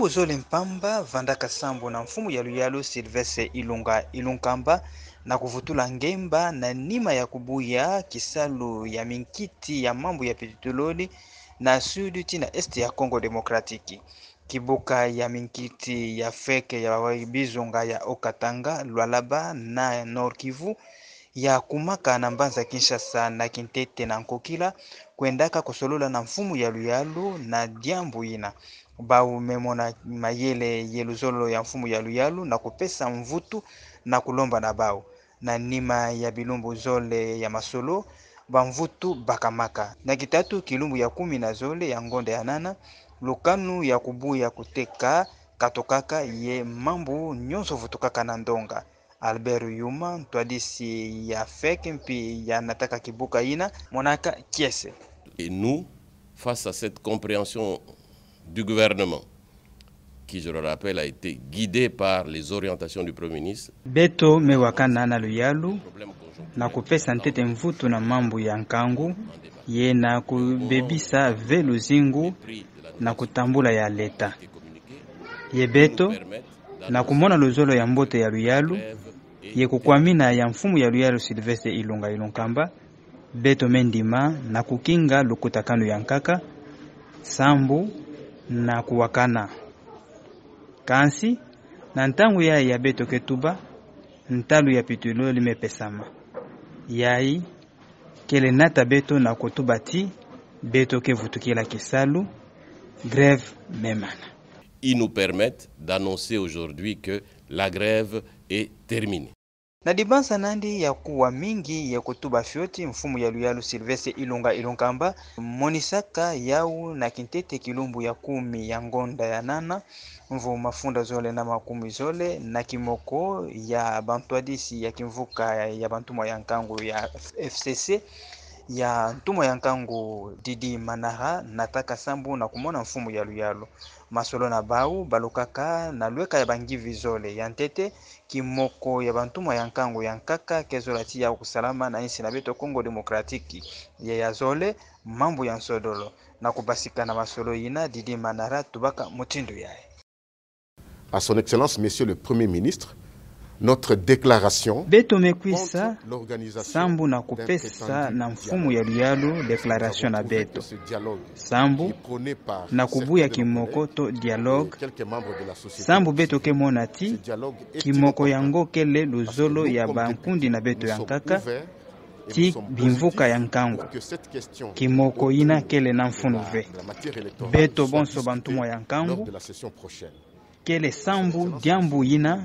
Mfumbu Zole Mpamba Vanda Kasambo na mfumu Yaluyalu Silvestre Ilunga Ilunkamba na kuvutula ngemba na nima ya kubuya kisalu ya minkiti ya mambo ya pituloli na sudi ti na este ya Congo Demokratiki kibuka ya minkiti ya feke ya wabizonga ya Okatanga Lwalaba na Nord Kivu ya kumaka na mbanza kinshasa na kintete na nkokila kuendaka kosolola na mfumu ya luyalu na diambu diambuina baumemona mayele yeluzolo ya mfumu ya luyalu na kupesa mvutu na kulomba na bao na nima ya bilumbu zole ya masolo bamvutu bakamaka na kitatu kilumbu ya kumi na zole ya ngonde ya nana lukanu ya kubuya kuteka katokaka ye mambu nyonso vutukaka na ndonga Albert Yuma, Monaka Et nous, face à cette compréhension du gouvernement, qui, je le rappelle, a été guidé par les orientations du Premier ministre. Beto Mewaka na luyalu mambo ya nkangu ye na kumona luzolo ya mbote ya luyalu ye kukwamina ya mfumu ya luyalu silvestre ilunga ilunkamba beto mendima na kukinga lukutakanu ya nkaka sambu na kuwakana kansi na ntangu yayi ya beto ketuba ntalu ya pitulo limepesama yayi kele nata beto na kutuba ti beto kevutukila kisalu greve memana ils nous permettent d'annoncer aujourd'hui que la grève est terminée. Na dibansa nandi ya kuwa mingi ya kutuba fyoti mfumu ya luyalu Silvestre Ilunga Ilunkamba monisaka yau na kintete kilumbu ya kumi ya ngonda ya nana mvuma funda zole na makumi zole na kimoko ya bantu adisi ya kimvuka ya bantu ya ya FCC ya ntumwa ya nkango didi manara na taka nsambo na kumona mfumu ya luyalo masolo na bau balukaka na lweka ya bangivi zole ya ntete kimoko ya bantumwa ya nkango ya nkaka kezola ti ya kusalama na nsi na beto congo demokratiki ye ya zole mambu ya nsodolo na kubasika na masolo yina didi manara tubaka mutindo yaye à son excellence monsieur le premier ministre notre déclaration betomekwisa sambo na kopesa na mfumu ya luyalo deklaration na beto sambo na kobuya kimoko to dialogue sambo be tokemona ti kimoko yango kele lozolo ya bankundi na beto ya nkaka ti bimvuka ya nkango kimoko ina kele na mfunu ve beto bonso bantumwa ya nkango kele sambu diambu ina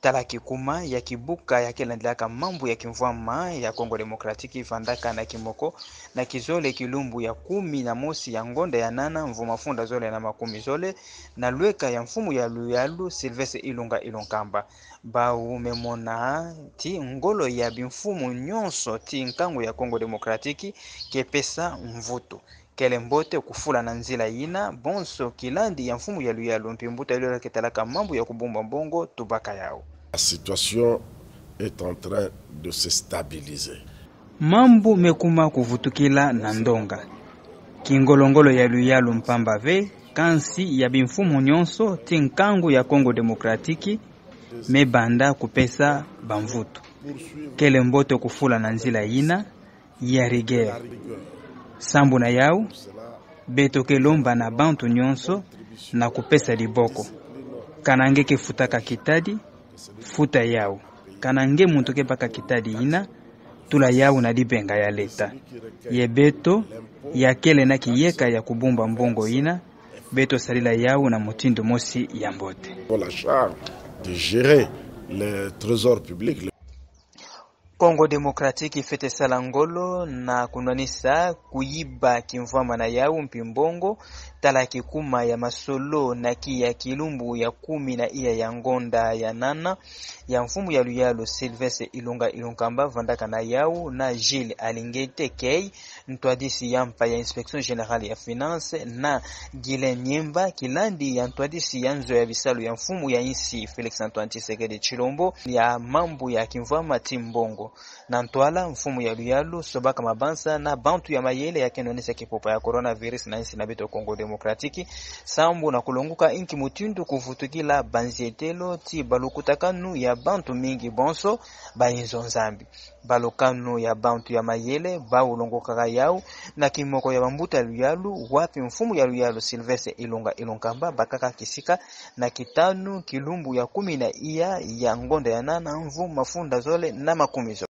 talakikuma ya kibuka yakilandilaka mambu ya kimvwama ya Kongo Demokratiki vandaka na kimoko na kizole kilumbu ya kumi na mosi ya ngonda ya nana mvumafunda zole na makumi zole na lweka ya mfumu ya luyalu Silvese Ilunga Ilunkamba baumemona ti ngolo ya bimfumu nyonso ti nkango ya Kongo Demokratiki kepesa mvutu kelembote kufula na nzila yina bonso kilandi ya mfumu yaluyalu mpimbuta laketalaka mambu ya kubumba mbongo tubaka yao la situation est en train de se stabiliser mambu mekuma kuvutukila na ndonga kingolongolo yaluyalu mpamba ve kansi ya bimfumu nyonso ti nkangu ya kongo demokratiki mebanda kupesa bamvutu kelembote kufula na nzila yina ya rigere sambu na yau lomba na bantu nyonso na kupesa liboko kana nge kefutaka kitadi futa yau kana nge muntu baka kitadi ina tula yau na libenga ya leta ye beto yakele na kiyeka ya kubumba mbongo ina beto salila yau na mutindo mosi ya mbote la charge de gérer le trésor public Kongo Demokratiki Fete Salangolo na kunwanisa kuyiba kimvwama na yau mpimbongo tala kikuma ya masolo na ki ya kilumbu ya kumi na iya ya ngonda ya nana ya mfumu ya luyalo Silvestre Ilunga Ilunkamba vandaka na yau na Gilles Alingete Kei ntwadisi ya mpa ya Inspection Generale ya Finance na Gile Nyemba Kilandi ya ntwadisi ya nzo ya visalu ya mfumu ya insi Felix Antoine Tshisekedi Chilombo ya mambo ya kimvwama timbongo na ntwala Mfumu ya Luyalu, Sobaka Mabansa na Bantu ya Mayele yakinonesha kipupa ya coronavirus na nsi na bito Kongo Demokratiki sambu na kulunguka inki mutindu kuvutukila banzietelo ti balukutakanu ya bantu mingi bonso bainzo nzambi balokano ya bantu ya mayele baulongokaka yau na kimoko ya bambuta ya luyalu wapi mfumu ya luyalu silvestre ilonga ilongamba bakaka kisika na kitanu kilumbu ya kumi na iya ya ngonda ya nana mvu mafunda zole na makumi zole